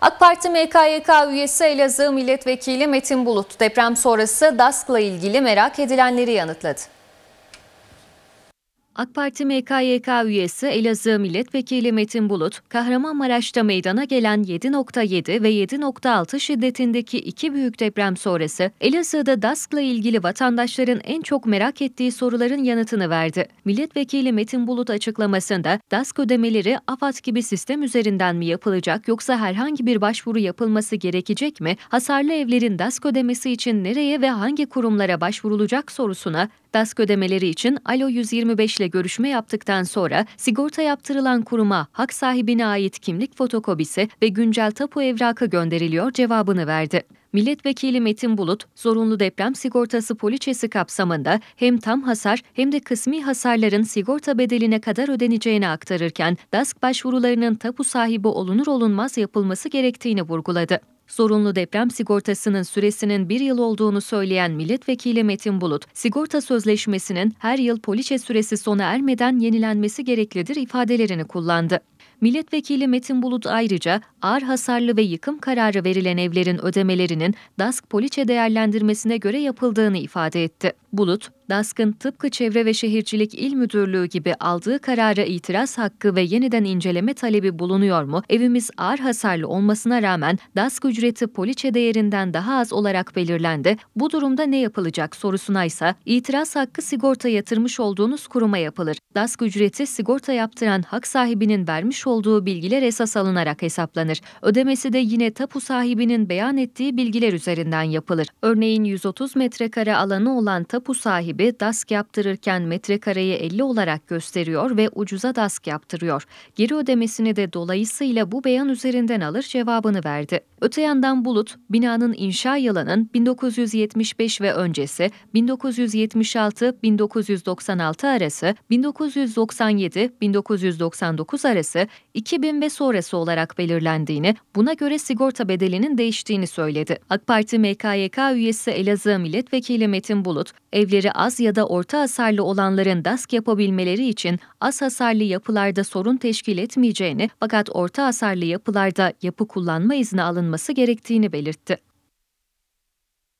AK Parti MKYK üyesi Elazığ Milletvekili Metin Bulut deprem sonrası DASK'la ilgili merak edilenleri yanıtladı. AK Parti MKYK üyesi Elazığ Milletvekili Metin Bulut, Kahramanmaraş'ta meydana gelen 7.7 ve 7.6 şiddetindeki iki büyük deprem sonrası Elazığ'da DASK'la ilgili vatandaşların en çok merak ettiği soruların yanıtını verdi. Milletvekili Metin Bulut açıklamasında DASK ödemeleri AFAD gibi sistem üzerinden mi yapılacak yoksa herhangi bir başvuru yapılması gerekecek mi? Hasarlı evlerin DASK ödemesi için nereye ve hangi kurumlara başvurulacak sorusuna DASK ödemeleri için Alo 125 ile görüşme yaptıktan sonra sigorta yaptırılan kuruma hak sahibine ait kimlik fotokopisi ve güncel tapu evrakı gönderiliyor cevabını verdi. Milletvekili Metin Bulut, zorunlu deprem sigortası poliçesi kapsamında hem tam hasar hem de kısmi hasarların sigorta bedeline kadar ödeneceğini aktarırken, DASK başvurularının tapu sahibi olunur olunmaz yapılması gerektiğini vurguladı zorunlu deprem sigortasının süresinin bir yıl olduğunu söyleyen milletvekili Metin Bulut, sigorta sözleşmesinin her yıl poliçe süresi sona ermeden yenilenmesi gereklidir ifadelerini kullandı. Milletvekili Metin Bulut ayrıca ağır hasarlı ve yıkım kararı verilen evlerin ödemelerinin DASK poliçe değerlendirmesine göre yapıldığını ifade etti. Bulut, DASK'ın tıpkı Çevre ve Şehircilik İl Müdürlüğü gibi aldığı karara itiraz hakkı ve yeniden inceleme talebi bulunuyor mu? Evimiz ağır hasarlı olmasına rağmen DASK ücreti poliçe değerinden daha az olarak belirlendi. Bu durumda ne yapılacak sorusuna ise itiraz hakkı sigorta yatırmış olduğunuz kuruma yapılır. DASK ücreti sigorta yaptıran hak sahibinin vermiş olduğu bilgiler esas alınarak hesaplanır. Ödemesi de yine tapu sahibinin beyan ettiği bilgiler üzerinden yapılır. Örneğin 130 metrekare alanı olan tapu sahibi gibi DASK yaptırırken metrekareyi 50 olarak gösteriyor ve ucuza DASK yaptırıyor. Geri ödemesini de dolayısıyla bu beyan üzerinden alır cevabını verdi. Öte yandan Bulut, binanın inşa yılının 1975 ve öncesi, 1976-1996 arası, 1997-1999 arası, 2000 ve sonrası olarak belirlendiğini, buna göre sigorta bedelinin değiştiğini söyledi. AK Parti MKYK üyesi Elazığ Milletvekili Metin Bulut, evleri az az ya da orta hasarlı olanların DASK yapabilmeleri için az hasarlı yapılarda sorun teşkil etmeyeceğini fakat orta hasarlı yapılarda yapı kullanma izni alınması gerektiğini belirtti.